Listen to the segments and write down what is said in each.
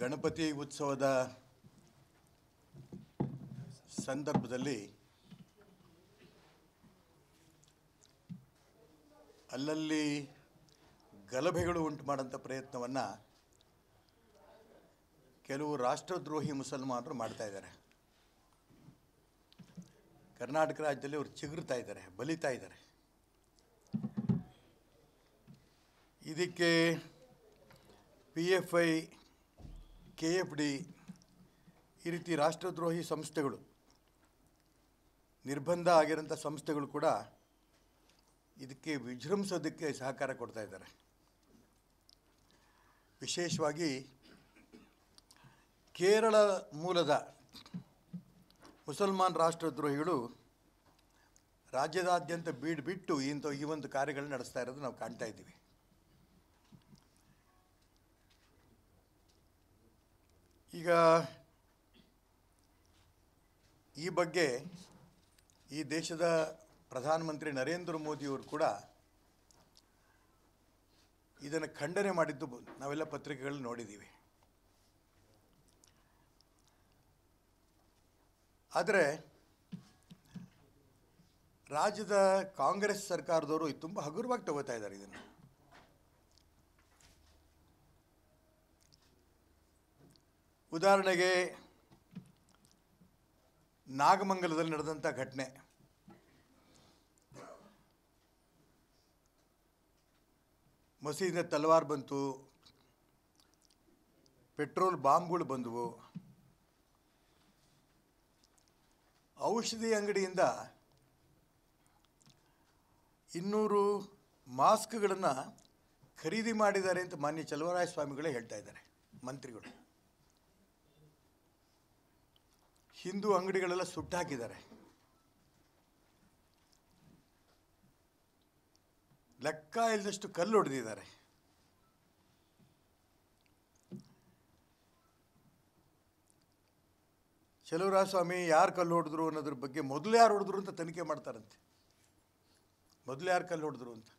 ಗಣಪತಿ ಉತ್ಸವದ ಸಂದರ್ಭದಲ್ಲಿ ಅಲ್ಲಲ್ಲಿ ಗಲಭೆಗಳು ಉಂಟು ಮಾಡೋಂಥ ಪ್ರಯತ್ನವನ್ನು ಕೆಲವು ರಾಷ್ಟ್ರದ್ರೋಹಿ ಮುಸಲ್ಮಾನರು ಮಾಡ್ತಾ ಇದ್ದಾರೆ ಕರ್ನಾಟಕ ರಾಜ್ಯದಲ್ಲಿ ಅವರು ಚಿಗುರ್ತಾ ಇದ್ದಾರೆ ಬಲಿತಾ ಇದ್ದಾರೆ ಇದಕ್ಕೆ P F I K F D ಈ ರೀತಿ ರಾಷ್ಟ್ರದ್ರೋಹಿ ಸಂಸ್ಥೆಗಳು ನಿರ್ಬಂಧ ಆಗಿರೋಂಥ ಸಂಸ್ಥೆಗಳು ಕೂಡ ಇದಕ್ಕೆ ವಿಜೃಂಭಿಸೋದಕ್ಕೆ ಸಹಕಾರ ಕೊಡ್ತಾ ಇದ್ದಾರೆ ವಿಶೇಷವಾಗಿ ಕೇರಳ ಮೂಲದ ಮುಸಲ್ಮಾನ್ ರಾಷ್ಟ್ರದ್ರೋಹಿಗಳು ರಾಜ್ಯದಾದ್ಯಂತ ಬೀಡ್ಬಿಟ್ಟು ಇಂಥ ಈ ಒಂದು ಕಾರ್ಯಗಳನ್ನ ನಡೆಸ್ತಾ ಇರೋದು ನಾವು ಕಾಣ್ತಾ ಇದ್ದೀವಿ ಈಗ ಈ ಬಗ್ಗೆ ಈ ದೇಶದ ಪ್ರಧಾನಮಂತ್ರಿ ನರೇಂದ್ರ ಮೋದಿಯವರು ಕೂಡ ಇದನ್ನು ಖಂಡನೆ ಮಾಡಿದ್ದು ನಾವೆಲ್ಲ ಪತ್ರಿಕೆಗಳು ನೋಡಿದ್ದೀವಿ ಆದರೆ ರಾಜ್ಯದ ಕಾಂಗ್ರೆಸ್ ಸರ್ಕಾರದವರು ತುಂಬ ಹಗುರವಾಗಿ ತಗೋತಾ ಇದ್ದಾರೆ ಇದನ್ನು ಉದಾಹರಣೆಗೆ ನಾಗಮಂಗಲದಲ್ಲಿ ನಡೆದಂಥ ಘಟನೆ ಮಸೀದಿನ ತಲವಾರ್ ಬಂತು ಪೆಟ್ರೋಲ್ ಬಾಂಬ್ಗಳು ಬಂದವು ಔಷಧಿ ಅಂಗಡಿಯಿಂದ ಇನ್ನೂರು ಮಾಸ್ಕ್ಗಳನ್ನು ಖರೀದಿ ಮಾಡಿದ್ದಾರೆ ಅಂತ ಮಾನ್ಯ ಚಲವರಾಯ ಸ್ವಾಮಿಗಳೇ ಹೇಳ್ತಾ ಇದ್ದಾರೆ ಮಂತ್ರಿಗಳು ಹಿಂದೂ ಅಂಗಡಿಗಳೆಲ್ಲ ಸುಟ್ಟಾಕಿದ್ದಾರೆ ಹಾಕಿದ್ದಾರೆ ಲೆಕ್ಕ ಇಲ್ಲದಷ್ಟು ಕಲ್ಲು ಹೊಡೆದಿದ್ದಾರೆ ಸ್ವಾಮಿ ಯಾರು ಕಲ್ಲು ಹೊಡೆದ್ರು ಅನ್ನೋದ್ರ ಬಗ್ಗೆ ಮೊದಲು ಯಾರು ಹೊಡೆದ್ರು ಅಂತ ತನಿಖೆ ಮಾಡ್ತಾರಂತೆ ಮೊದಲು ಯಾರು ಕಲ್ಲು ಹೊಡೆದ್ರು ಅಂತ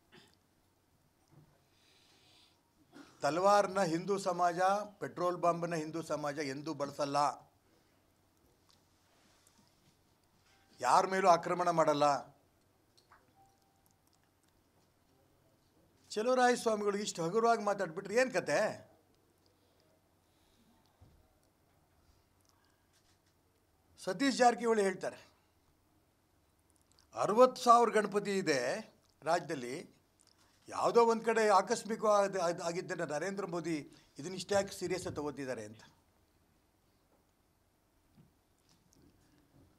ತಲ್ವಾರ್ನ ಹಿಂದೂ ಸಮಾಜ ಪೆಟ್ರೋಲ್ ಬಾಂಬ್ನ ಹಿಂದೂ ಸಮಾಜ ಎಂದೂ ಬಳಸಲ್ಲ ಯಾರ ಮೇಲೂ ಆಕ್ರಮಣ ಮಾಡಲ್ಲ ಚಲುವರಾಯ ಸ್ವಾಮಿಗಳು ಇಷ್ಟು ಹಗುರವಾಗಿ ಮಾತಾಡ್ಬಿಟ್ರೆ ಏನು ಕತೆ ಸತೀಶ್ ಜಾರಕಿಹೊಳಿ ಹೇಳ್ತಾರೆ ಅರವತ್ತು ಸಾವಿರ ಗಣಪತಿ ಇದೆ ರಾಜ್ಯದಲ್ಲಿ ಯಾವುದೋ ಒಂದು ಕಡೆ ಆಕಸ್ಮಿಕವಾಗಿ ಆಗಿದ್ದನ್ನು ನರೇಂದ್ರ ಮೋದಿ ಇದನ್ನ ಯಾಕೆ ಸೀರಿಯಸ್ ತಗೋತಿದ್ದಾರೆ ಅಂತ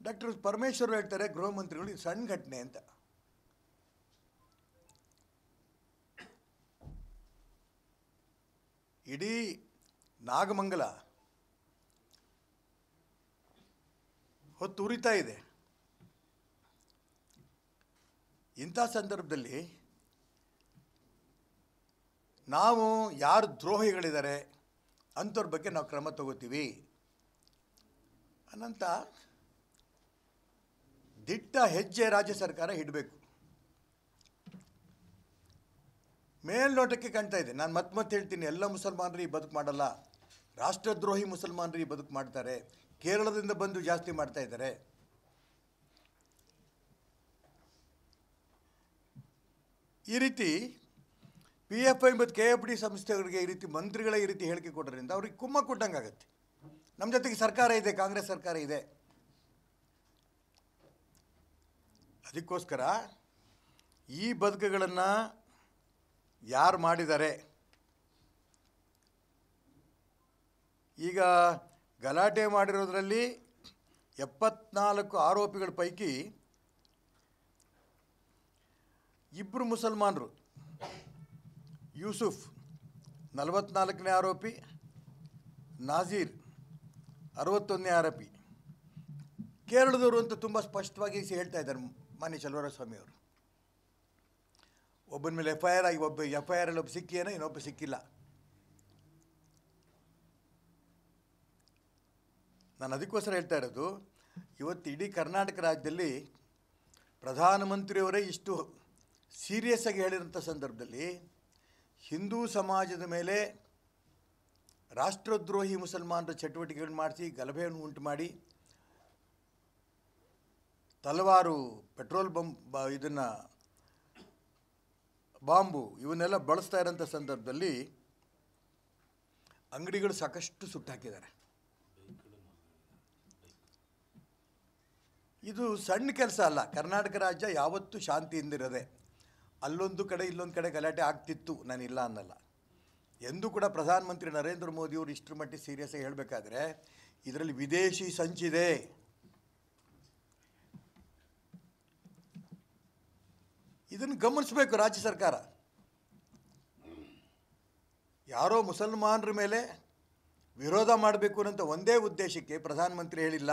ಡಾಕ್ಟರ್ ಪರಮೇಶ್ವರ್ ಹೇಳ್ತಾರೆ ಗೃಹ ಮಂತ್ರಿಗಳು ಸಣ್ಣ ಘಟನೆ ಅಂತ ಇಡೀ ನಾಗಮಂಗಲ ಹೊತ್ತು ಉರಿತಾ ಇದೆ ಇಂಥ ಸಂದರ್ಭದಲ್ಲಿ ನಾವು ಯಾರು ದ್ರೋಹಿಗಳಿದ್ದಾರೆ ಅಂಥವ್ರ ಬಗ್ಗೆ ನಾವು ಕ್ರಮ ತಗೋತೀವಿ ಅನಂತ ದಿಟ್ಟ ಹೆಜ್ಜೆ ರಾಜ್ಯ ಸರ್ಕಾರ ಇಡಬೇಕು ಮೇಲ್ನೋಟಕ್ಕೆ ಕಾಣ್ತಾ ಇದೆ ನಾನು ಮತ್ತೆ ಮತ್ತೆ ಹೇಳ್ತೀನಿ ಎಲ್ಲ ಮುಸಲ್ಮಾನರು ಈ ಬದುಕು ಮಾಡಲ್ಲ ರಾಷ್ಟ್ರದ್ರೋಹಿ ಮುಸಲ್ಮಾನರು ಈ ಬದುಕು ಮಾಡ್ತಾರೆ ಕೇರಳದಿಂದ ಬಂದು ಜಾಸ್ತಿ ಮಾಡ್ತಾ ಇದ್ದಾರೆ ಈ ರೀತಿ ಪಿ ಎಫ್ ಐ ಮತ್ತು ಕೆ ಎಫ್ ಡಿ ಸಂಸ್ಥೆಗಳಿಗೆ ಈ ರೀತಿ ಮಂತ್ರಿಗಳ ಈ ರೀತಿ ಹೇಳಿಕೆ ಕೊಡೋದ್ರಿಂದ ಅವ್ರಿಗೆ ಕುಮ್ಮ ಕೊಟ್ಟಂಗಾಗತ್ತೆ ನಮ್ಮ ಜೊತೆಗೆ ಸರ್ಕಾರ ಇದೆ ಕಾಂಗ್ರೆಸ್ ಸರ್ಕಾರ ಇದೆ ಅದಕ್ಕೋಸ್ಕರ ಈ ಬದುಕುಗಳನ್ನು ಯಾರು ಮಾಡಿದ್ದಾರೆ ಈಗ ಗಲಾಟೆ ಮಾಡಿರೋದರಲ್ಲಿ ಎಪ್ಪತ್ನಾಲ್ಕು ಆರೋಪಿಗಳ ಪೈಕಿ ಇಬ್ಬರು ಮುಸಲ್ಮಾನರು ಯೂಸುಫ್ ನಲವತ್ನಾಲ್ಕನೇ ಆರೋಪಿ ನಾಜೀರ್ ಅರವತ್ತೊಂದನೇ ಆರೋಪಿ ಕೇರಳದವರು ಅಂತ ತುಂಬ ಸ್ಪಷ್ಟವಾಗಿ ಹೇಳ್ತಾ ಇದ್ದಾರೆ ಮಾನ್ಯ ಸ್ವಾಮಿ ಸ್ವಾಮಿಯವರು ಒಬ್ಬನ ಮೇಲೆ ಎಫ್ ಐ ಆರ್ ಆಗಿ ಒಬ್ಬ ಎಫ್ ಐ ಆರಲ್ಲಿ ಒಬ್ಬ ಸಿಕ್ಕಿಯೇನೋ ಇನ್ನೊಬ್ಬ ಸಿಕ್ಕಿಲ್ಲ ನಾನು ಅದಕ್ಕೋಸ್ಕರ ಹೇಳ್ತಾ ಇರೋದು ಇವತ್ತು ಇಡೀ ಕರ್ನಾಟಕ ರಾಜ್ಯದಲ್ಲಿ ಪ್ರಧಾನಮಂತ್ರಿಯವರೇ ಇಷ್ಟು ಸೀರಿಯಸ್ ಆಗಿ ಹೇಳಿರೋಂಥ ಸಂದರ್ಭದಲ್ಲಿ ಹಿಂದೂ ಸಮಾಜದ ಮೇಲೆ ರಾಷ್ಟ್ರದ್ರೋಹಿ ಮುಸಲ್ಮಾನರ ಚಟುವಟಿಕೆಗಳನ್ನು ಮಾಡಿಸಿ ಗಲಭೆಯನ್ನು ಉಂಟು ಮಾಡಿ ತಲವಾರು ಪೆಟ್ರೋಲ್ ಬಂಪ್ ಬ ಇದನ್ನು ಬಾಂಬು ಇವನ್ನೆಲ್ಲ ಬಳಸ್ತಾ ಇರೋಂಥ ಸಂದರ್ಭದಲ್ಲಿ ಅಂಗಡಿಗಳು ಸಾಕಷ್ಟು ಸುಟ್ಟು ಹಾಕಿದ್ದಾರೆ ಇದು ಸಣ್ಣ ಕೆಲಸ ಅಲ್ಲ ಕರ್ನಾಟಕ ರಾಜ್ಯ ಯಾವತ್ತೂ ಶಾಂತಿಯಿಂದಿರದೆ ಅಲ್ಲೊಂದು ಕಡೆ ಇಲ್ಲೊಂದು ಕಡೆ ಗಲಾಟೆ ಆಗ್ತಿತ್ತು ನಾನಿಲ್ಲ ಅನ್ನಲ್ಲ ಎಂದು ಕೂಡ ಪ್ರಧಾನಮಂತ್ರಿ ನರೇಂದ್ರ ಮೋದಿಯವರು ಇಷ್ಟರ ಮಟ್ಟಿಗೆ ಸೀರಿಯಸ್ಸಾಗಿ ಹೇಳಬೇಕಾದ್ರೆ ಇದರಲ್ಲಿ ವಿದೇಶಿ ಸಂಚಿದೆ ಇದನ್ನು ಗಮನಿಸಬೇಕು ರಾಜ್ಯ ಸರ್ಕಾರ ಯಾರೋ ಮುಸಲ್ಮಾನರ ಮೇಲೆ ವಿರೋಧ ಮಾಡಬೇಕು ಅನ್ನೋಂಥ ಒಂದೇ ಉದ್ದೇಶಕ್ಕೆ ಪ್ರಧಾನಮಂತ್ರಿ ಹೇಳಿಲ್ಲ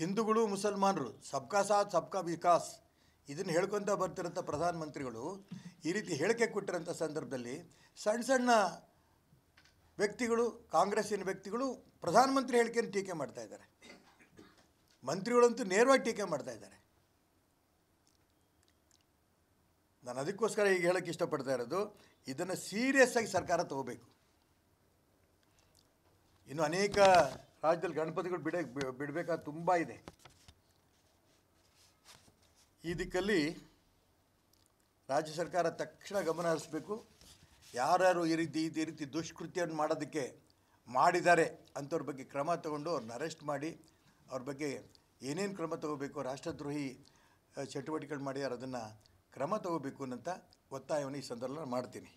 ಹಿಂದೂಗಳು ಮುಸಲ್ಮಾನರು ಸಬ್ಕಾ ಸಾಥ್ ಸಬ್ಕಾ ವಿಕಾಸ್ ಇದನ್ನು ಹೇಳ್ಕೊತ ಬರ್ತಿರೋಂಥ ಪ್ರಧಾನಮಂತ್ರಿಗಳು ಈ ರೀತಿ ಹೇಳಿಕೆ ಕೊಟ್ಟಿರೋಂಥ ಸಂದರ್ಭದಲ್ಲಿ ಸಣ್ಣ ಸಣ್ಣ ವ್ಯಕ್ತಿಗಳು ಕಾಂಗ್ರೆಸ್ಸಿನ ವ್ಯಕ್ತಿಗಳು ಪ್ರಧಾನಮಂತ್ರಿ ಹೇಳಿಕೆಯನ್ನು ಟೀಕೆ ಮಾಡ್ತಾ ಇದ್ದಾರೆ ಮಂತ್ರಿಗಳಂತೂ ನೇರವಾಗಿ ಟೀಕೆ ಮಾಡ್ತಾ ಇದ್ದಾರೆ ನಾನು ಅದಕ್ಕೋಸ್ಕರ ಈಗ ಹೇಳೋಕ್ಕೆ ಇಷ್ಟಪಡ್ತಾ ಇರೋದು ಇದನ್ನು ಸೀರಿಯಸ್ ಆಗಿ ಸರ್ಕಾರ ತಗೋಬೇಕು ಇನ್ನು ಅನೇಕ ರಾಜ್ಯದಲ್ಲಿ ಗಣಪತಿಗಳು ಬಿಡ ಬಿಡಬೇಕಾದ ತುಂಬ ಇದೆ ಈ ದಿಕ್ಕಲ್ಲಿ ರಾಜ್ಯ ಸರ್ಕಾರ ತಕ್ಷಣ ಗಮನ ಹರಿಸಬೇಕು ಯಾರ್ಯಾರು ಈ ರೀತಿ ಈ ರೀತಿ ದುಷ್ಕೃತ್ಯವನ್ನು ಮಾಡೋದಕ್ಕೆ ಮಾಡಿದ್ದಾರೆ ಅಂಥವ್ರ ಬಗ್ಗೆ ಕ್ರಮ ತಗೊಂಡು ಅವ್ರನ್ನ ಅರೆಸ್ಟ್ ಮಾಡಿ ಅವ್ರ ಬಗ್ಗೆ ಏನೇನು ಕ್ರಮ ತಗೋಬೇಕು ರಾಷ್ಟ್ರದ್ರೋಹಿ ಚಟುವಟಿಕೆಗಳು ಮಾಡಿದ್ದಾರೆ ಅದನ್ನು ಕ್ರಮ ತಗೋಬೇಕು ಅಂತ ಒತ್ತಾಯವನ್ನು ಈ ಸಂದರ್ಭದಲ್ಲಿ ಮಾಡ್ತೀನಿ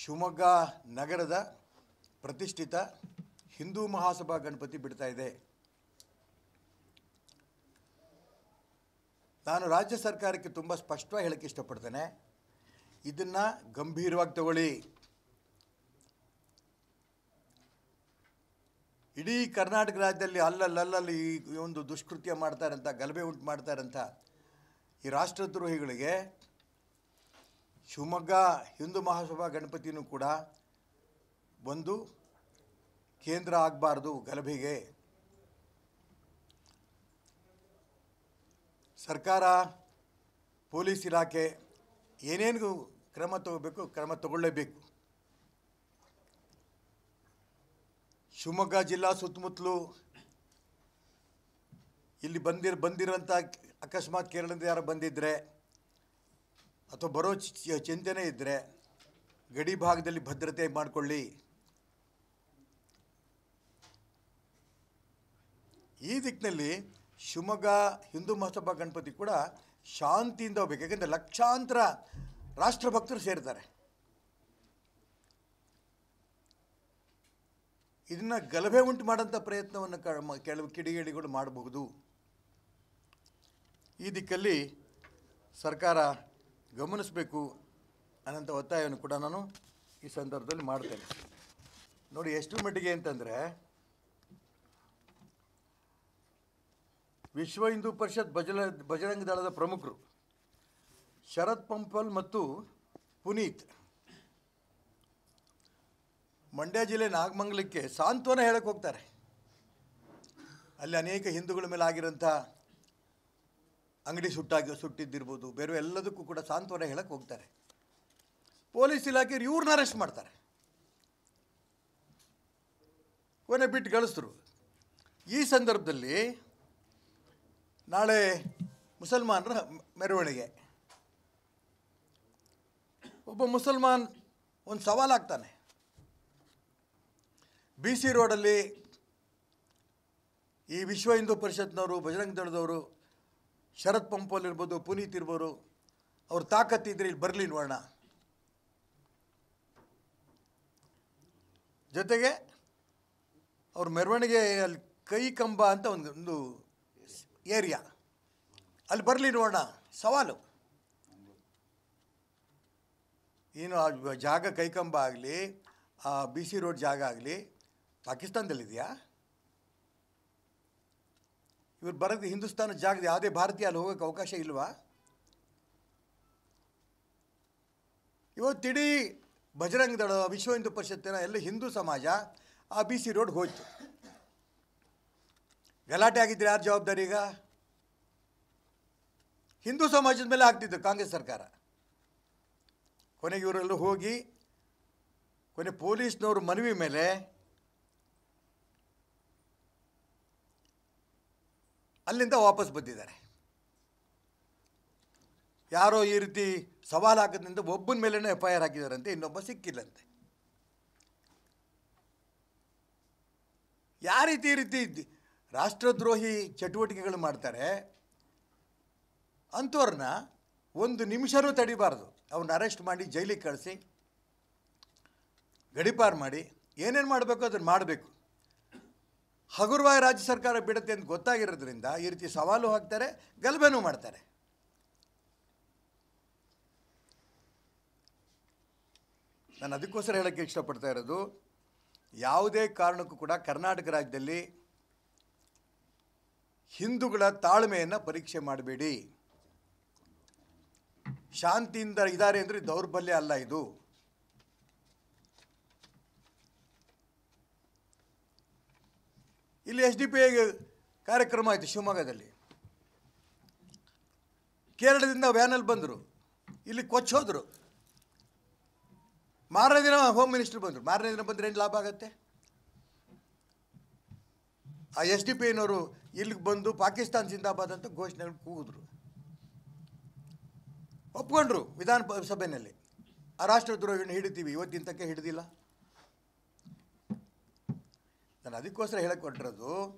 ಶಿವಮೊಗ್ಗ ನಗರದ ಪ್ರತಿಷ್ಠಿತ ಹಿಂದೂ ಮಹಾಸಭಾ ಗಣಪತಿ ಬಿಡ್ತಾ ಇದೆ ನಾನು ರಾಜ್ಯ ಸರ್ಕಾರಕ್ಕೆ ತುಂಬ ಸ್ಪಷ್ಟವಾಗಿ ಹೇಳಕ್ಕೆ ಇಷ್ಟಪಡ್ತೇನೆ ಇದನ್ನು ಗಂಭೀರವಾಗಿ ತಗೊಳ್ಳಿ ಇಡೀ ಕರ್ನಾಟಕ ರಾಜ್ಯದಲ್ಲಿ ಅಲ್ಲಲ್ಲಲ್ಲಿ ಈ ಒಂದು ದುಷ್ಕೃತ್ಯ ಮಾಡ್ತಾರಂತ ಗಲಭೆ ಉಂಟು ಮಾಡ್ತಾರಂತ ಈ ರಾಷ್ಟ್ರದ್ರೋಹಿಗಳಿಗೆ ಶಿವಮೊಗ್ಗ ಹಿಂದೂ ಮಹಾಸಭಾ ಗಣಪತಿನೂ ಕೂಡ ಒಂದು ಕೇಂದ್ರ ಆಗಬಾರ್ದು ಗಲಭೆಗೆ ಸರ್ಕಾರ ಪೊಲೀಸ್ ಇಲಾಖೆ ಏನೇನು ಕ್ರಮ ತಗೋಬೇಕು ಕ್ರಮ ತಗೊಳ್ಳೇಬೇಕು ಶಿವಮೊಗ್ಗ ಜಿಲ್ಲಾ ಸುತ್ತಮುತ್ತಲು ಇಲ್ಲಿ ಬಂದಿರ ಬಂದಿರೋಂಥ ಅಕಸ್ಮಾತ್ ಕೇರಳದಿಂದ ಯಾರು ಬಂದಿದ್ದರೆ ಅಥವಾ ಬರೋ ಚಿಂತನೆ ಇದ್ದರೆ ಗಡಿ ಭಾಗದಲ್ಲಿ ಭದ್ರತೆ ಮಾಡಿಕೊಳ್ಳಿ ಈ ದಿಕ್ಕಿನಲ್ಲಿ ಶಿವಮೊಗ್ಗ ಹಿಂದೂ ಮಹೋತ್ಸವ ಗಣಪತಿ ಕೂಡ ಶಾಂತಿಯಿಂದ ಹೋಗ್ಬೇಕು ಯಾಕೆಂದರೆ ಲಕ್ಷಾಂತರ ರಾಷ್ಟ್ರಭಕ್ತರು ಸೇರ್ತಾರೆ ಇದನ್ನು ಗಲಭೆ ಉಂಟು ಮಾಡೋಂಥ ಪ್ರಯತ್ನವನ್ನು ಕೆಲವು ಕಿಡಿಗೇಡಿಗಳು ಮಾಡಬಹುದು ಈ ದಿಕ್ಕಲ್ಲಿ ಸರ್ಕಾರ ಗಮನಿಸಬೇಕು ಅನ್ನೋಂಥ ಒತ್ತಾಯವನ್ನು ಕೂಡ ನಾನು ಈ ಸಂದರ್ಭದಲ್ಲಿ ಮಾಡ್ತೇನೆ ನೋಡಿ ಎಷ್ಟು ಮಟ್ಟಿಗೆ ಅಂತಂದರೆ ವಿಶ್ವ ಹಿಂದೂ ಪರಿಷತ್ ಭಜರ ಭಜರಂಗ ದಳದ ಪ್ರಮುಖರು ಶರತ್ ಪಂಪಲ್ ಮತ್ತು ಪುನೀತ್ ಮಂಡ್ಯ ಜಿಲ್ಲೆ ನಾಗಮಂಗಲಕ್ಕೆ ಸಾಂತ್ವನ ಹೇಳಕ್ಕೆ ಹೋಗ್ತಾರೆ ಅಲ್ಲಿ ಅನೇಕ ಹಿಂದೂಗಳ ಮೇಲೆ ಆಗಿರೋಂಥ ಅಂಗಡಿ ಸುಟ್ಟಾಗಿ ಸುಟ್ಟಿದ್ದಿರ್ಬೋದು ಬೇರೆ ಎಲ್ಲದಕ್ಕೂ ಕೂಡ ಸಾಂತ್ವನ ಹೇಳಕ್ಕೆ ಹೋಗ್ತಾರೆ ಪೊಲೀಸ್ ಇಲಾಖೆಯವ್ರು ಇವ್ರನ್ನ ಅರೆಸ್ಟ್ ಮಾಡ್ತಾರೆ ಕೊನೆ ಬಿಟ್ಟು ಗಳಿಸಿದ್ರು ಈ ಸಂದರ್ಭದಲ್ಲಿ ನಾಳೆ ಮುಸಲ್ಮಾನರ ಮೆರವಣಿಗೆ ಒಬ್ಬ ಮುಸಲ್ಮಾನ್ ಒಂದು ಸವಾಲಾಗ್ತಾನೆ ಬಿ ಸಿ ರೋಡಲ್ಲಿ ಈ ವಿಶ್ವ ಹಿಂದೂ ಪರಿಷತ್ನವರು ಬಜರಂಗ ದಳದವರು ಶರತ್ ಪಂಪೋಲ್ ಇರ್ಬೋದು ಪುನೀತ್ ಇರ್ಬೋದು ಅವ್ರ ಇದ್ರೆ ಇಲ್ಲಿ ಬರಲಿ ನೋಡೋಣ ಜೊತೆಗೆ ಅವ್ರ ಮೆರವಣಿಗೆ ಅಲ್ಲಿ ಕೈ ಕಂಬ ಅಂತ ಒಂದು ಒಂದು ಏರಿಯಾ ಅಲ್ಲಿ ಬರಲಿ ನೋಡೋಣ ಸವಾಲು ಏನು ಆ ಜಾಗ ಕೈಕಂಬ ಆಗಲಿ ಆ ಬಿ ಸಿ ರೋಡ್ ಜಾಗ ಆಗಲಿ ಪಾಕಿಸ್ತಾನದಲ್ಲಿದೆಯಾ ಇವರು ಬರೋದು ಹಿಂದೂಸ್ತಾನ ಜಾಗದ ಯಾವುದೇ ಭಾರತೀಯ ಅಲ್ಲಿ ಹೋಗೋಕೆ ಅವಕಾಶ ಇಲ್ವಾ ಇವತ್ತಿಡೀ ಬಜರಂಗ ದಳ ವಿಶ್ವ ಹಿಂದೂ ಪರಿಷತ್ತಿನ ಎಲ್ಲ ಹಿಂದೂ ಸಮಾಜ ಆ ಬಿ ಸಿ ರೋಡ್ ಹೋಯ್ತು ಗಲಾಟೆ ಆಗಿದ್ರೆ ಯಾರು ಜವಾಬ್ದಾರಿ ಈಗ ಹಿಂದೂ ಸಮಾಜದ ಮೇಲೆ ಆಗ್ತಿದ್ದು ಕಾಂಗ್ರೆಸ್ ಸರ್ಕಾರ ಕೊನೆಗೆ ಇವರೆಲ್ಲ ಹೋಗಿ ಕೊನೆ ಪೊಲೀಸ್ನವರು ಮನವಿ ಮೇಲೆ ಅಲ್ಲಿಂದ ವಾಪಸ್ ಬಂದಿದ್ದಾರೆ ಯಾರೋ ಈ ರೀತಿ ಸವಾಲು ಹಾಕೋದ್ರಿಂದ ಒಬ್ಬನ ಮೇಲೇ ಎಫ್ ಐ ಆರ್ ಹಾಕಿದಾರಂತೆ ಇನ್ನೊಬ್ಬ ಸಿಕ್ಕಿಲ್ಲಂತೆ ಯಾವ ರೀತಿ ಈ ರೀತಿ ರಾಷ್ಟ್ರದ್ರೋಹಿ ಚಟುವಟಿಕೆಗಳು ಮಾಡ್ತಾರೆ ಅಂಥವ್ರನ್ನ ಒಂದು ನಿಮಿಷವೂ ತಡಿಬಾರ್ದು ಅವ್ರನ್ನ ಅರೆಸ್ಟ್ ಮಾಡಿ ಜೈಲಿಗೆ ಕಳಿಸಿ ಗಡಿಪಾರು ಮಾಡಿ ಏನೇನು ಮಾಡಬೇಕು ಅದನ್ನು ಮಾಡಬೇಕು ಹಗುರವಾಗಿ ರಾಜ್ಯ ಸರ್ಕಾರ ಬಿಡುತ್ತೆ ಅಂತ ಗೊತ್ತಾಗಿರೋದ್ರಿಂದ ಈ ರೀತಿ ಸವಾಲು ಹಾಕ್ತಾರೆ ಗಲಭೆನೂ ಮಾಡ್ತಾರೆ ನಾನು ಅದಕ್ಕೋಸ್ಕರ ಹೇಳೋಕ್ಕೆ ಇಷ್ಟಪಡ್ತಾ ಇರೋದು ಯಾವುದೇ ಕಾರಣಕ್ಕೂ ಕೂಡ ಕರ್ನಾಟಕ ರಾಜ್ಯದಲ್ಲಿ ಹಿಂದೂಗಳ ತಾಳ್ಮೆಯನ್ನು ಪರೀಕ್ಷೆ ಮಾಡಬೇಡಿ ಶಾಂತಿಯಿಂದ ಇದ್ದಾರೆ ಅಂದರೆ ದೌರ್ಬಲ್ಯ ಅಲ್ಲ ಇದು ಇಲ್ಲಿ ಎಸ್ ಡಿ ಪಿ ಕಾರ್ಯಕ್ರಮ ಆಯಿತು ಶಿವಮೊಗ್ಗದಲ್ಲಿ ಕೇರಳದಿಂದ ವ್ಯಾನಲ್ಲಿ ಬಂದರು ಇಲ್ಲಿ ಕೊಚ್ಚೋದ್ರು ಹೋದರು ಮಾರನೇ ದಿನ ಹೋಮ್ ಮಿನಿಸ್ಟರ್ ಬಂದರು ಮಾರನೇ ದಿನ ಬಂದರೆ ಏನು ಲಾಭ ಆಗುತ್ತೆ ಆ ಎಸ್ ಡಿ ಪಿ ಐನವರು ಇಲ್ಲಿಗೆ ಬಂದು ಪಾಕಿಸ್ತಾನ ಜಿಂದಾಬಾದ್ ಅಂತ ಘೋಷಣೆ ಕೂಗಿದ್ರು ಒಪ್ಕೊಂಡ್ರು ವಿಧಾನ ಸಭೆಯಲ್ಲಿ ಆ ರಾಷ್ಟ್ರದ್ರೋಹಿಯನ್ನು ಹಿಡಿತೀವಿ ಇವತ್ತಿನ ತನಕ ಹಿಡಿದಿಲ್ಲ ನಾನು ಅದಕ್ಕೋಸ್ಕರ ಹೇಳಕ್ಕೆ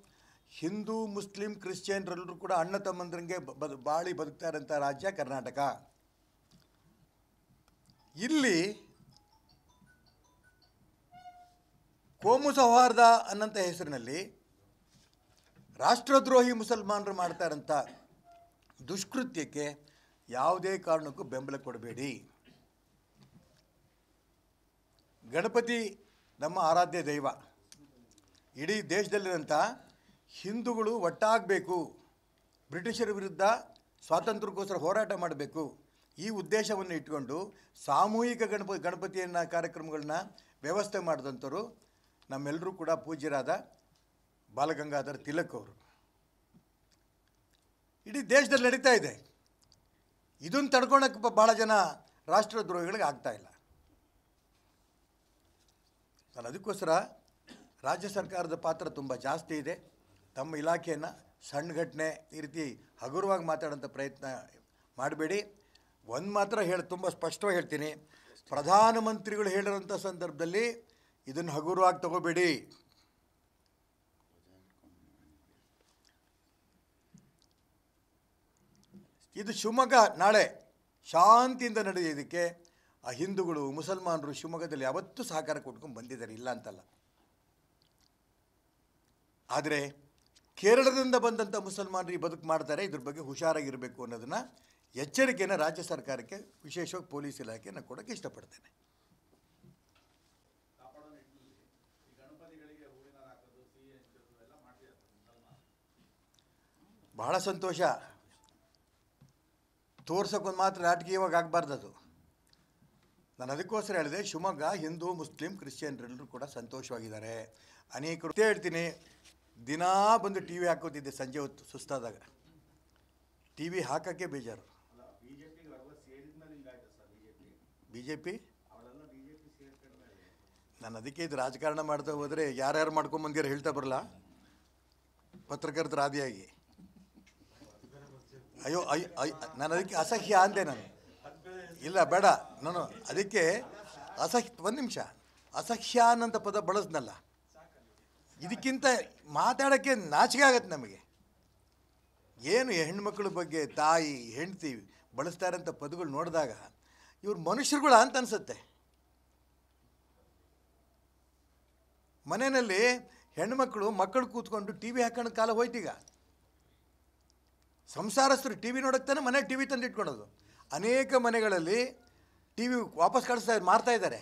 ಹಿಂದೂ ಮುಸ್ಲಿಂ ಕ್ರಿಶ್ಚಿಯನ್ರೆಲ್ಲರೂ ಕೂಡ ಅಣ್ಣ ತಮ್ಮಂದ್ರಂಗೆ ಬದು ಬಾಳಿ ಬದುಕ್ತಾ ಇರೋಂಥ ರಾಜ್ಯ ಕರ್ನಾಟಕ ಇಲ್ಲಿ ಕೋಮು ಸೌಹಾರ್ದ ಅನ್ನಂಥ ಹೆಸರಿನಲ್ಲಿ ರಾಷ್ಟ್ರದ್ರೋಹಿ ಮುಸಲ್ಮಾನರು ಮಾಡ್ತಾ ಇರೋಂಥ ದುಷ್ಕೃತ್ಯಕ್ಕೆ ಯಾವುದೇ ಕಾರಣಕ್ಕೂ ಬೆಂಬಲ ಕೊಡಬೇಡಿ ಗಣಪತಿ ನಮ್ಮ ಆರಾಧ್ಯ ದೈವ ಇಡೀ ದೇಶದಲ್ಲಿರೋಂಥ ಹಿಂದೂಗಳು ಒಟ್ಟಾಗಬೇಕು ಬ್ರಿಟಿಷರ ವಿರುದ್ಧ ಸ್ವಾತಂತ್ರ್ಯಕ್ಕೋಸ್ಕರ ಹೋರಾಟ ಮಾಡಬೇಕು ಈ ಉದ್ದೇಶವನ್ನು ಇಟ್ಕೊಂಡು ಸಾಮೂಹಿಕ ಗಣಪ ಗಣಪತಿಯನ್ನು ಕಾರ್ಯಕ್ರಮಗಳನ್ನ ವ್ಯವಸ್ಥೆ ಮಾಡಿದಂಥವರು ನಮ್ಮೆಲ್ಲರೂ ಕೂಡ ಪೂಜ್ಯರಾದ ಬಾಲಗಂಗಾಧರ್ ತಿಲಕ್ ಅವರು ಇಡೀ ದೇಶದಲ್ಲಿ ನಡೀತಾ ಇದೆ ಇದನ್ನು ತಡ್ಕೊಳಕ್ಕೆ ಭಾಳ ಜನ ರಾಷ್ಟ್ರದ್ರೋಹಿಗಳಿಗೆ ಆಗ್ತಾಯಿಲ್ಲ ನಾನು ಅದಕ್ಕೋಸ್ಕರ ರಾಜ್ಯ ಸರ್ಕಾರದ ಪಾತ್ರ ತುಂಬ ಜಾಸ್ತಿ ಇದೆ ತಮ್ಮ ಇಲಾಖೆಯನ್ನು ಸಣ್ಣ ಘಟನೆ ಈ ರೀತಿ ಹಗುರವಾಗಿ ಮಾತಾಡೋಂಥ ಪ್ರಯತ್ನ ಮಾಡಬೇಡಿ ಒಂದು ಮಾತ್ರ ಹೇಳಿ ತುಂಬ ಸ್ಪಷ್ಟವಾಗಿ ಹೇಳ್ತೀನಿ ಪ್ರಧಾನಮಂತ್ರಿಗಳು ಹೇಳಿರೋಂಥ ಸಂದರ್ಭದಲ್ಲಿ ಇದನ್ನು ಹಗುರವಾಗಿ ತಗೋಬೇಡಿ ಇದು ಶಿವಮೊಗ್ಗ ನಾಳೆ ಶಾಂತಿಯಿಂದ ನಡೆಯೋದಕ್ಕೆ ಆ ಹಿಂದೂಗಳು ಮುಸಲ್ಮಾನರು ಶಿವಮೊಗ್ಗದಲ್ಲಿ ಯಾವತ್ತೂ ಸಹಕಾರ ಕೊಟ್ಕೊಂಡು ಬಂದಿದ್ದಾರೆ ಇಲ್ಲ ಅಂತಲ್ಲ ಆದರೆ ಕೇರಳದಿಂದ ಬಂದಂಥ ಮುಸಲ್ಮಾನರು ಈ ಬದುಕು ಮಾಡ್ತಾರೆ ಇದ್ರ ಬಗ್ಗೆ ಹುಷಾರಾಗಿರಬೇಕು ಅನ್ನೋದನ್ನು ಎಚ್ಚರಿಕೆಯನ್ನು ರಾಜ್ಯ ಸರ್ಕಾರಕ್ಕೆ ವಿಶೇಷವಾಗಿ ಪೊಲೀಸ್ ಇಲಾಖೆಯನ್ನು ಕೊಡೋಕ್ಕೆ ಇಷ್ಟಪಡ್ತೇನೆ ಬಹಳ ಸಂತೋಷ ತೋರ್ಸೋಕ್ಕೊಂದು ಮಾತ್ರ ನಾಟಕೀಯವಾಗಿ ಆಗಬಾರ್ದು ಅದು ನಾನು ಅದಕ್ಕೋಸ್ಕರ ಹೇಳಿದೆ ಶಿವಮೊಗ್ಗ ಹಿಂದೂ ಮುಸ್ಲಿಂ ಕ್ರಿಶ್ಚಿಯನ್ರೆಲ್ಲರೂ ಕೂಡ ಸಂತೋಷವಾಗಿದ್ದಾರೆ ಅನೇಕರು ಹೇಳ್ತೀನಿ ದಿನಾ ಬಂದು ಟಿ ವಿ ಹಾಕೋತಿದ್ದೆ ಸಂಜೆ ಹೊತ್ತು ಸುಸ್ತಾದಾಗ ಟಿ ವಿ ಹಾಕೋಕ್ಕೆ ಬೇಜಾರು ಬಿ ಜೆ ಪಿ ನಾನು ಅದಕ್ಕೆ ಇದು ರಾಜಕಾರಣ ಮಾಡ್ತಾ ಹೋದರೆ ಯಾರ್ಯಾರು ಮಾಡ್ಕೊಂಬಂದಿರೋ ಹೇಳ್ತಾ ಬರಲ್ಲ ಪತ್ರಕರ್ತರ ಆದಿಯಾಗಿ ಅಯ್ಯೋ ಅಯ್ಯೋ ನಾನು ಅದಕ್ಕೆ ಅಸಹ್ಯ ಅಂದೆ ನಾನು ಇಲ್ಲ ಬೇಡ ನಾನು ಅದಕ್ಕೆ ಅಸಹ್ಯ ಒಂದು ನಿಮಿಷ ಅಸಹ್ಯ ಅನ್ನಂಥ ಪದ ಬಳಸ್ನಲ್ಲ ಇದಕ್ಕಿಂತ ಮಾತಾಡೋಕ್ಕೆ ನಾಚಿಕೆ ಆಗತ್ತೆ ನಮಗೆ ಏನು ಹೆಣ್ಮಕ್ಳ ಬಗ್ಗೆ ತಾಯಿ ಹೆಂಡ್ತಿ ಬಳಸ್ತಾ ಪದಗಳು ನೋಡಿದಾಗ ಇವ್ರು ಮನುಷ್ಯರುಗಳ ಅಂತ ಅನಿಸುತ್ತೆ ಮನೆಯಲ್ಲಿ ಹೆಣ್ಮಕ್ಳು ಮಕ್ಕಳು ಕೂತ್ಕೊಂಡು ಟಿ ವಿ ಹಾಕೊಂಡು ಕಾಲ ಹೋಯ್ತೀಗ ಸಂಸಾರಸ್ಥರು ಟಿ ವಿ ನೋಡೋಕ್ತಾನೆ ಮನೆ ಟಿ ವಿ ತಂದಿಟ್ಕೊಳೋದು ಅನೇಕ ಮನೆಗಳಲ್ಲಿ ಟಿ ವಿ ವಾಪಸ್ ಕಳಿಸ್ತಾ ಮಾರ್ತಾ ಇದ್ದಾರೆ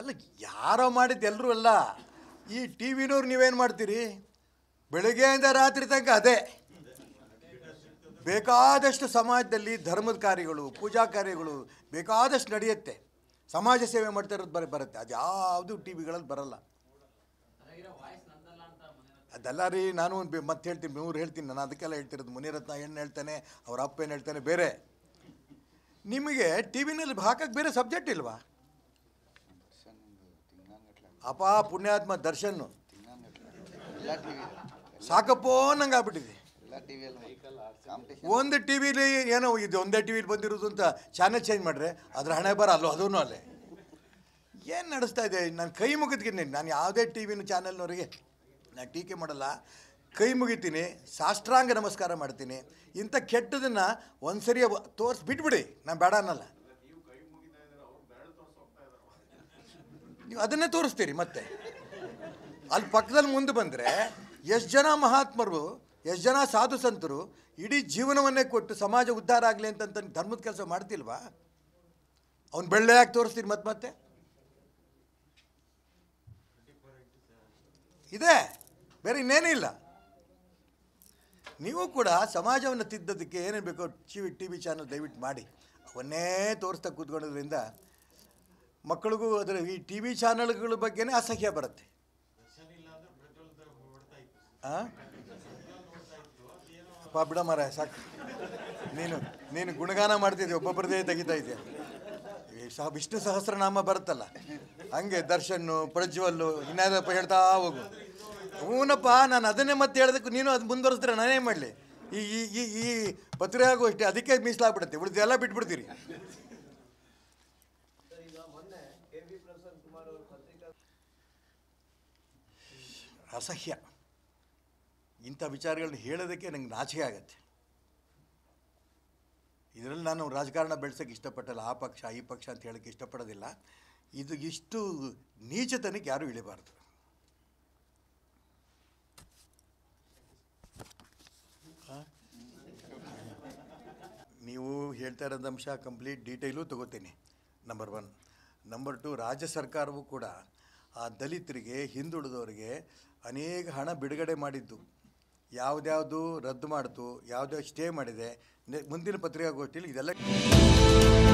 ಅಲ್ಲ ಯಾರೋ ಮಾಡಿದ್ದು ಎಲ್ಲರೂ ಅಲ್ಲ ಈ ಟಿ ವಿನವ್ರು ನೀವೇನು ಮಾಡ್ತೀರಿ ಬೆಳಗ್ಗೆಯಿಂದ ರಾತ್ರಿ ತನಕ ಅದೇ ಬೇಕಾದಷ್ಟು ಸಮಾಜದಲ್ಲಿ ಧರ್ಮದ ಕಾರ್ಯಗಳು ಪೂಜಾ ಕಾರ್ಯಗಳು ಬೇಕಾದಷ್ಟು ನಡೆಯುತ್ತೆ ಸಮಾಜ ಸೇವೆ ಮಾಡ್ತಾ ಇರೋದು ಬರೀ ಬರುತ್ತೆ ಅದು ಯಾವುದು ಟಿ ವಿಗಳಲ್ಲಿ ಬರಲ್ಲ ಅದೆಲ್ಲ ರೀ ನಾನು ಒಂದು ಮತ್ತೆ ಹೇಳ್ತೀನಿ ಇವ್ರು ಹೇಳ್ತೀನಿ ನಾನು ಅದಕ್ಕೆಲ್ಲ ಹೇಳ್ತಿರೋದು ಮುನಿರತ್ನ ಹೆಣ್ಣು ಹೇಳ್ತಾನೆ ಅವ್ರ ಅಪ್ಪ ಏನು ಹೇಳ್ತಾನೆ ಬೇರೆ ನಿಮಗೆ ಟಿ ವಿನಲ್ಲಿ ಹಾಕಕ್ಕೆ ಬೇರೆ ಸಬ್ಜೆಕ್ಟ್ ಇಲ್ವಾ ಅಪಾ ಪುಣ್ಯಾತ್ಮ ದರ್ಶನ್ ಸಾಕಪ್ಪೋ ನಂಗೆ ಆಗ್ಬಿಟ್ಟಿದೆ ಒಂದು ಟಿ ವಿಲಿ ಏನೋ ಇದು ಒಂದೇ ಟಿ ವಿಲಿ ಬಂದಿರೋದು ಅಂತ ಚಾನಲ್ ಚೇಂಜ್ ಮಾಡ್ರೆ ಅದ್ರ ಹಣೆ ಬರ ಅಲ್ಲೋ ಅದೂ ಅಲ್ಲೇ ಏನು ನಡೆಸ್ತಾ ಇದೆ ನಾನು ಕೈ ಮುಗಿದ್ಕಿನಿ ನಾನು ಯಾವುದೇ ಟಿ ವಿನ ಚಾನಲ್ನವರಿಗೆ ನಾನು ಟೀಕೆ ಮಾಡಲ್ಲ ಕೈ ಮುಗಿತೀನಿ ಸಾಷ್ಟ್ರಾಂಗ ನಮಸ್ಕಾರ ಮಾಡ್ತೀನಿ ಇಂಥ ಕೆಟ್ಟದನ್ನು ಒಂದು ಸರಿ ತೋರಿಸ್ಬಿಟ್ಬಿಡಿ ನಾನು ಬೇಡ ಅನ್ನಲ್ಲ ನೀವು ಅದನ್ನೇ ತೋರಿಸ್ತೀರಿ ಮತ್ತೆ ಅಲ್ಲಿ ಪಕ್ಕದಲ್ಲಿ ಮುಂದೆ ಬಂದರೆ ಎಷ್ಟು ಜನ ಮಹಾತ್ಮರು ಎಷ್ಟು ಜನ ಸಾಧು ಸಂತರು ಇಡೀ ಜೀವನವನ್ನೇ ಕೊಟ್ಟು ಸಮಾಜ ಉದ್ಧಾರ ಆಗಲಿ ಅಂತ ಧರ್ಮದ ಕೆಲಸ ಮಾಡ್ತಿಲ್ವಾ ಅವ್ನು ಬೆಳ್ಳೆಯಾಗಿ ತೋರಿಸ್ತೀರಿ ಮತ್ತೆ ಮತ್ತೆ ಇದೆ ಬೇರೆ ಇನ್ನೇನೂ ಇಲ್ಲ ನೀವು ಕೂಡ ಸಮಾಜವನ್ನು ತಿದ್ದದಕ್ಕೆ ಏನೇನು ಬೇಕೋ T V T V channel ದಯವಿಟ್ಟು ಮಾಡಿ ಅವನ್ನೇ ತೋರಿಸ್ತಾ ಕೂತ್ಕೊಳ್ಳೋದ್ರಿಂದ ಮಕ್ಕಳಿಗೂ ಅದರ ಈ ಟಿ ವಿ ಚಾನಲ್ಗಳ ಬಗ್ಗೆನೇ ಅಸಹ್ಯ ಬರುತ್ತೆ ಹಾಂ ಬಿಡ ಮರ ಸಾಕು ನೀನು ನೀನು ಗುಣಗಾನ ಮಾಡ್ತಿದ್ದೆ ಒಬ್ಬೊಬ್ಬರದೇ ತೆಗಿತಾ ಇದೆಯಾ ಸಹ ವಿಷ್ಣು ಸಹಸ್ರನಾಮ ಬರುತ್ತಲ್ಲ ಹಂಗೆ ದರ್ಶನ್ನು ಪ್ರಜ್ವಲ್ಲು ಇನ್ನೇನಪ್ಪ ಹೇಳ್ತಾ ಹೋಗು ಹೂನಪ್ಪ ನಾನು ಅದನ್ನೇ ಮತ್ತೆ ಹೇಳೋದಕ್ಕೆ ನೀನು ಅದು ಮುಂದುವರೆಸಿದ್ರೆ ನಾನೇ ಮಾಡಲಿ ಈ ಈ ಈ ಪತ್ರಿಕಾಗೂ ಅಷ್ಟೇ ಅದಕ್ಕೆ ಮೀಸಲಾಗ್ಬಿಡುತ್ತೆ ಉಳಿದೆಲ್ಲ ಬಿಟ್ಬಿಡ್ತೀರಿ ಅಸಹ್ಯ ಇಂಥ ವಿಚಾರಗಳನ್ನ ಹೇಳೋದಕ್ಕೆ ನನಗೆ ನಾಚಿಕೆ ಆಗತ್ತೆ ಇದರಲ್ಲಿ ನಾನು ರಾಜಕಾರಣ ಬೆಳೆಸೋಕ್ಕೆ ಇಷ್ಟಪಟ್ಟಲ್ಲ ಆ ಪಕ್ಷ ಈ ಪಕ್ಷ ಅಂತ ಹೇಳೋಕ್ಕೆ ಇಷ್ಟಪಡೋದಿಲ್ಲ ಇದು ಇಷ್ಟು ನೀಚತನಕ್ಕೆ ಯಾರೂ ಇಳಿಬಾರ್ದು ನೀವು ಹೇಳ್ತಾ ಇರೋದು ಅಂಶ ಕಂಪ್ಲೀಟ್ ಡೀಟೇಲು ತೊಗೋತೀನಿ ನಂಬರ್ ಒನ್ ನಂಬರ್ ಟು ರಾಜ್ಯ ಸರ್ಕಾರವೂ ಕೂಡ ಆ ದಲಿತರಿಗೆ ಹಿಂದುಳಿದವರಿಗೆ ಅನೇಕ ಹಣ ಬಿಡುಗಡೆ ಮಾಡಿದ್ದು ಯಾವುದ್ಯಾವುದು ರದ್ದು ಮಾಡಿತು ಯಾವುದ್ಯಾವ್ದು ಸ್ಟೇ ಮಾಡಿದೆ ಮುಂದಿನ ಪತ್ರಿಕಾಗೋಷ್ಠಿಯಲ್ಲಿ ಇದೆಲ್ಲ